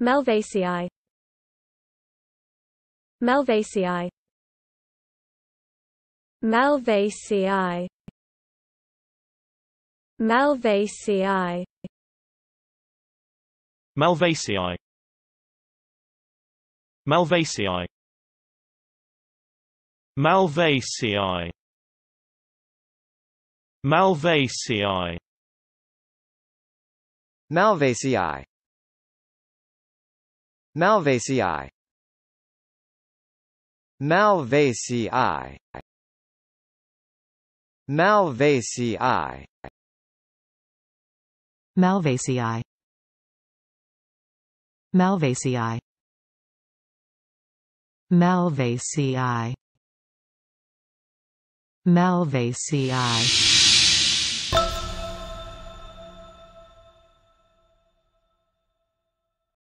Malvaceae Malvaceae Malvaceae Malvaceae Malvaceae Malvaceae Malvaceae Malvaceae Malvaceae Malvaceae Malvaceae Malvaceae Malvaceae Malvaceae Malvaceae Malvaceae